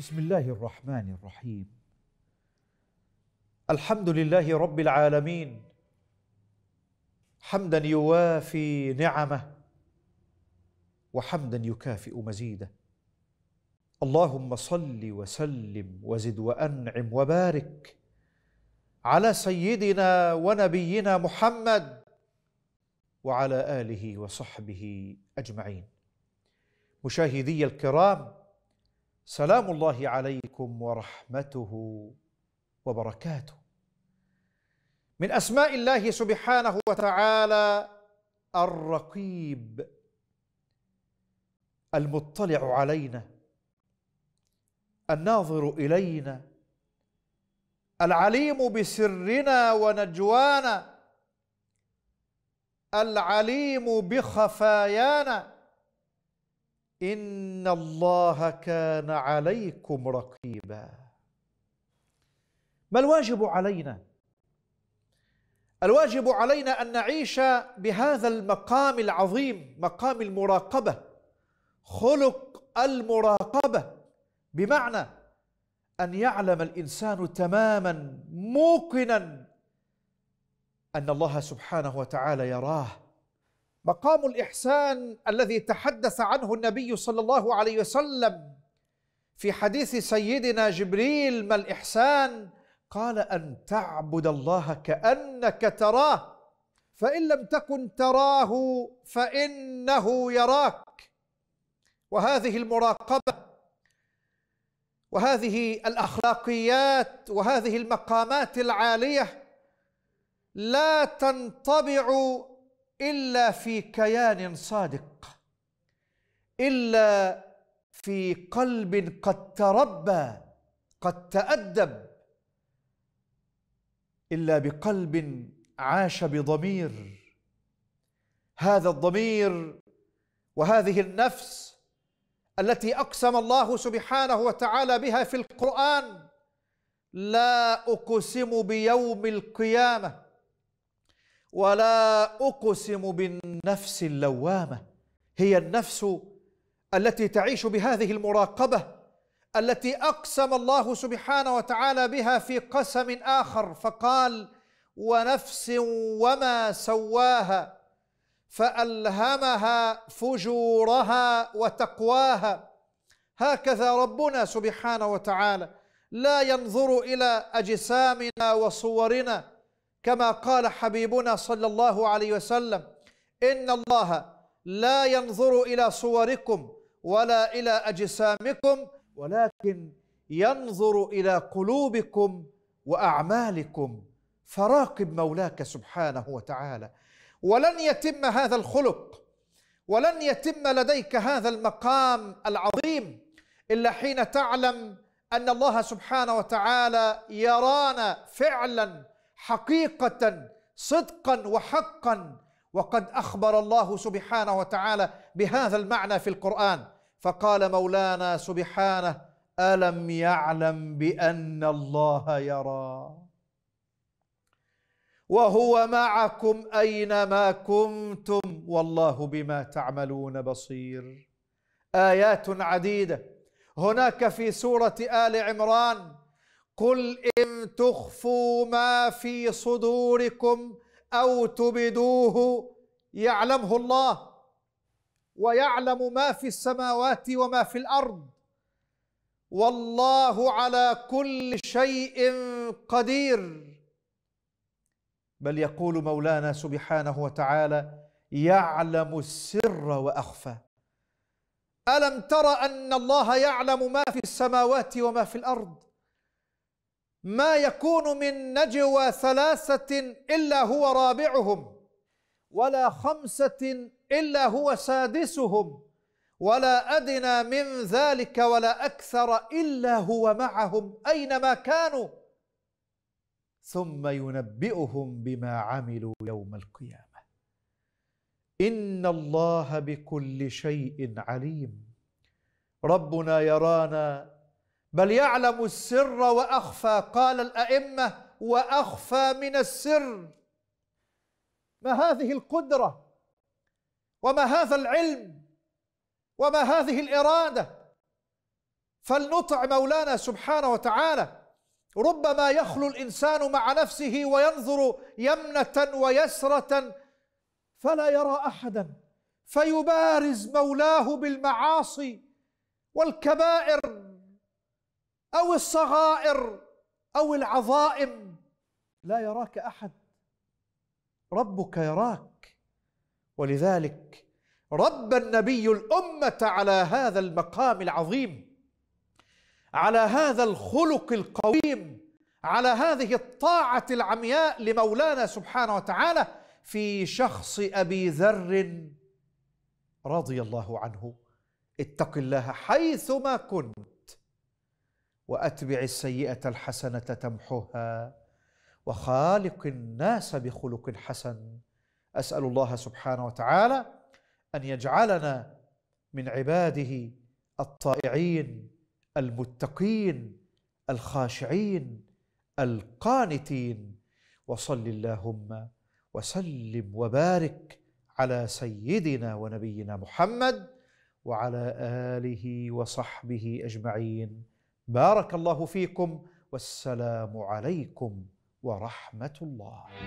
بسم الله الرحمن الرحيم الحمد لله رب العالمين حمدا يوافي نعمه وحمدا يكافئ مزيده اللهم صل وسلم وزد وانعم وبارك على سيدنا ونبينا محمد وعلى اله وصحبه اجمعين مشاهدي الكرام سلام الله عليكم ورحمته وبركاته من اسماء الله سبحانه وتعالى الرقيب المطلع علينا الناظر الينا العليم بسرنا ونجوانا العليم بخفايانا ان الله كان عليكم رقيبا ما الواجب علينا الواجب علينا ان نعيش بهذا المقام العظيم مقام المراقبه خلق المراقبه بمعنى ان يعلم الانسان تماما موقنا ان الله سبحانه وتعالى يراه مقام الإحسان الذي تحدث عنه النبي صلى الله عليه وسلم في حديث سيدنا جبريل ما الإحسان قال أن تعبد الله كأنك تراه فإن لم تكن تراه فإنه يراك وهذه المراقبة وهذه الأخلاقيات وهذه المقامات العالية لا تنطبع الا في كيان صادق الا في قلب قد تربى قد تادب الا بقلب عاش بضمير هذا الضمير وهذه النفس التي اقسم الله سبحانه وتعالى بها في القران لا اقسم بيوم القيامه ولا أقسم بالنفس اللوامة هي النفس التي تعيش بهذه المراقبة التي أقسم الله سبحانه وتعالى بها في قسم آخر فقال ونفس وما سواها فألهمها فجورها وتقواها هكذا ربنا سبحانه وتعالى لا ينظر إلى أجسامنا وصورنا كما قال حبيبنا صلى الله عليه وسلم إن الله لا ينظر إلى صوركم ولا إلى أجسامكم ولكن ينظر إلى قلوبكم وأعمالكم فراقب مولاك سبحانه وتعالى ولن يتم هذا الخلق ولن يتم لديك هذا المقام العظيم إلا حين تعلم أن الله سبحانه وتعالى يرانا فعلا حقيقه صدقا وحقا وقد اخبر الله سبحانه وتعالى بهذا المعنى في القران فقال مولانا سبحانه الم يعلم بان الله يرى وهو معكم اينما كنتم والله بما تعملون بصير ايات عديده هناك في سوره ال عمران قل إن تخفوا ما في صدوركم أو تبدوه يعلمه الله ويعلم ما في السماوات وما في الأرض والله على كل شيء قدير بل يقول مولانا سبحانه وتعالى يعلم السر وأخفى ألم تر أن الله يعلم ما في السماوات وما في الأرض ما يكون من نجوى ثلاثة إلا هو رابعهم ولا خمسة إلا هو سادسهم ولا أدنى من ذلك ولا أكثر إلا هو معهم أينما كانوا ثم ينبئهم بما عملوا يوم القيامة إن الله بكل شيء عليم ربنا يرانا بل يعلم السر واخفى قال الائمه واخفى من السر ما هذه القدره وما هذا العلم وما هذه الاراده فلنطع مولانا سبحانه وتعالى ربما يخلو الانسان مع نفسه وينظر يمنه ويسره فلا يرى احدا فيبارز مولاه بالمعاصي والكبائر أو الصغائر أو العظائم لا يراك أحد ربك يراك ولذلك رب النبي الأمة على هذا المقام العظيم على هذا الخلق القويم على هذه الطاعة العمياء لمولانا سبحانه وتعالى في شخص أبي ذر رضي الله عنه اتق الله حيثما كنت واتبع السيئه الحسنه تمحها وخالق الناس بخلق حسن اسال الله سبحانه وتعالى ان يجعلنا من عباده الطائعين المتقين الخاشعين القانتين وصل اللهم وسلم وبارك على سيدنا ونبينا محمد وعلى اله وصحبه اجمعين بارك الله فيكم والسلام عليكم ورحمه الله